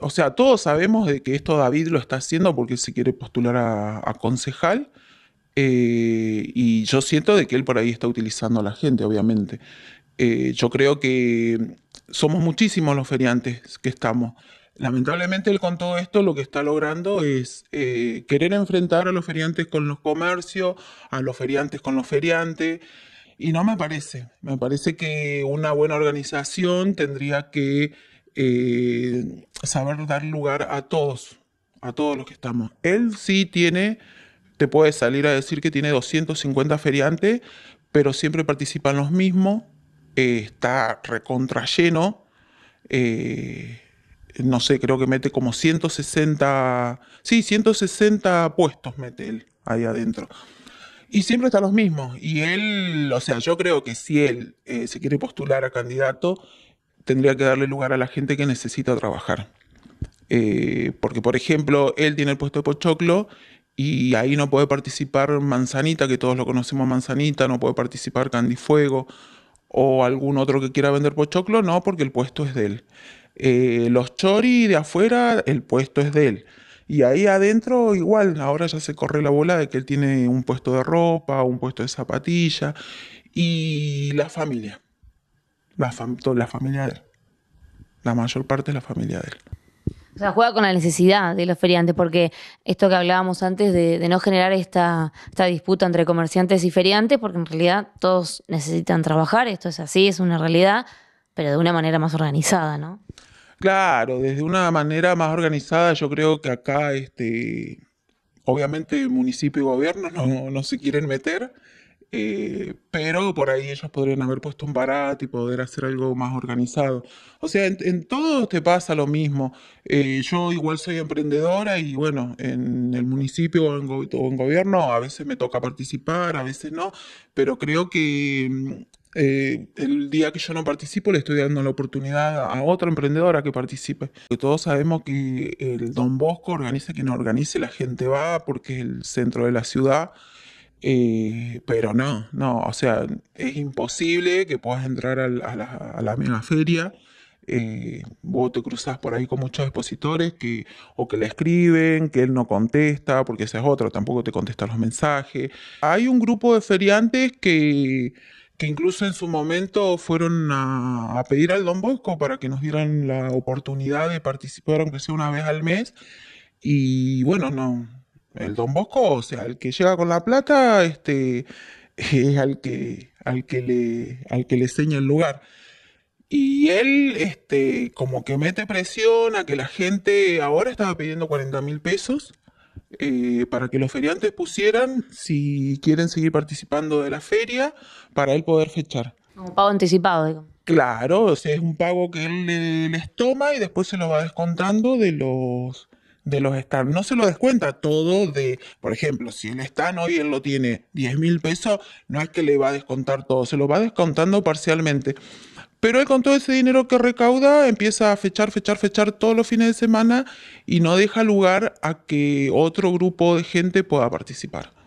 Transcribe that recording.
o sea, todos sabemos de que esto David lo está haciendo porque él se quiere postular a, concejal. Eh, y yo siento de que él por ahí está utilizando a la gente, obviamente. Eh, yo creo que somos muchísimos los feriantes que estamos. Lamentablemente él con todo esto lo que está logrando es eh, querer enfrentar a los feriantes con los comercios, a los feriantes con los feriantes. Y no me parece. Me parece que una buena organización tendría que eh, saber dar lugar a todos, a todos los que estamos. Él sí tiene, te puede salir a decir que tiene 250 feriantes, pero siempre participan los mismos, eh, está recontra lleno, eh, no sé, creo que mete como 160, sí, 160 puestos mete él ahí adentro. Y siempre están los mismos. Y él, o sea, yo creo que si él se quiere postular a candidato, tendría que darle lugar a la gente que necesita trabajar. Eh, porque, por ejemplo, él tiene el puesto de Pochoclo y ahí no puede participar Manzanita, que todos lo conocemos Manzanita, no puede participar Candifuego o algún otro que quiera vender Pochoclo, no, porque el puesto es de él. Eh, los Chori de afuera, el puesto es de él. Y ahí adentro igual, ahora ya se corre la bola de que él tiene un puesto de ropa, un puesto de zapatilla y la familia. La, familia de La mayor parte de la familia de él. O sea, juega con la necesidad de los feriantes, porque esto que hablábamos antes de, no generar esta, disputa entre comerciantes y feriantes, porque en realidad todos necesitan trabajar, esto es así, es una realidad, pero de una manera más organizada, ¿no? Claro, desde una manera más organizada, yo creo que acá, este, obviamente, municipio y gobierno no, no se quieren meter, eh, pero por ahí ellos podrían haber puesto un barato y poder hacer algo más organizado. O sea, en, en todo te pasa lo mismo. Eh, yo igual soy emprendedora y bueno, en el municipio o en, gobierno a veces me toca participar, a veces no, pero creo que mm, eh, el día que yo no participo le estoy dando la oportunidad a otra emprendedora que participe. todos sabemos que el Don Bosco organiza quien organice, la gente va porque es el centro de la ciudad eh, pero no, no, o sea, es imposible que puedas entrar a la, a misma feria. Eh, vos te cruzas por ahí con muchos expositores que o que le escriben, que él no contesta, porque ese es otro, tampoco te contesta los mensajes. Hay un grupo de feriantes que, que incluso en su momento fueron a, a, pedir al Don Bosco para que nos dieran la oportunidad de participar, aunque sea una vez al mes. Y bueno, no, el Don Bosco, o sea, el que llega con la plata, este, es al que, al que le, al que le el lugar. Y él, este, como que mete presión a que la gente ahora estaba pidiendo 40 mil pesos eh, para que los feriantes pusieran si quieren seguir participando de la feria para él poder fechar. Un pago anticipado, digo. Claro, o sea, es un pago que él les toma y después se lo va descontando de los de los Stan. No se lo descuenta todo de, por ejemplo, si el Stan hoy él lo tiene 10 mil pesos, no es que le va a descontar todo, se lo va descontando parcialmente. Pero con todo ese dinero que recauda empieza a fechar, fechar, fechar todos los fines de semana y no deja lugar a que otro grupo de gente pueda participar.